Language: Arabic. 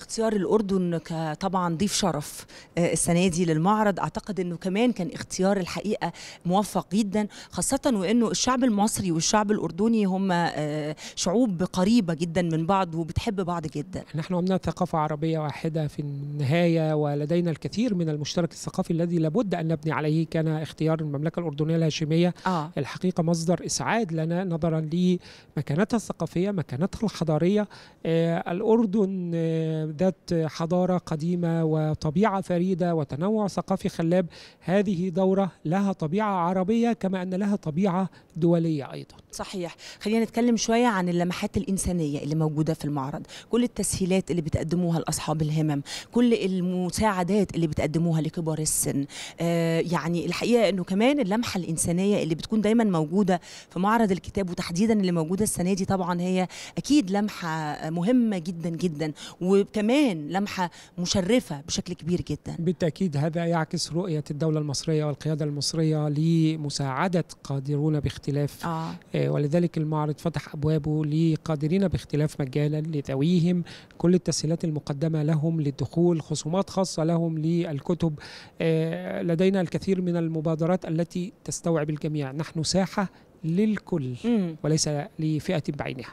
اختيار الأردن كطبعا ضيف شرف آه، السنة دي للمعرض أعتقد أنه كمان كان اختيار الحقيقة موفق جدا خاصة وأنه الشعب المصري والشعب الأردني هم آه، شعوب قريبة جدا من بعض وبتحب بعض جدا نحن عندنا ثقافة عربية واحدة في النهاية ولدينا الكثير من المشترك الثقافي الذي لابد أن نبني عليه كان اختيار المملكة الأردنية الهاشمية آه. الحقيقة مصدر إسعاد لنا نظرا لمكانتها الثقافية مكانتها الحضارية آه الأردن آه ذات حضارة قديمة وطبيعة فريدة وتنوع ثقافي خلاب هذه دورة لها طبيعة عربية كما أن لها طبيعة دولية أيضا صحيح خلينا نتكلم شويه عن اللمحات الانسانيه اللي موجوده في المعرض كل التسهيلات اللي بتقدموها لاصحاب الهمم كل المساعدات اللي بتقدموها لكبار السن آه يعني الحقيقه انه كمان اللمحه الانسانيه اللي بتكون دايما موجوده في معرض الكتاب وتحديدا اللي موجوده السنه دي طبعا هي اكيد لمحه مهمه جدا جدا وكمان لمحه مشرفه بشكل كبير جدا بالتاكيد هذا يعكس رؤيه الدوله المصريه والقياده المصريه لمساعده قادرون باختلاف آه. آه، ولذلك المعرض فتح أبوابه لقادرين باختلاف مجالا لذويهم كل التسهيلات المقدمة لهم للدخول خصومات خاصة لهم للكتب آه، لدينا الكثير من المبادرات التي تستوعب الجميع نحن ساحة للكل وليس لفئة بعينها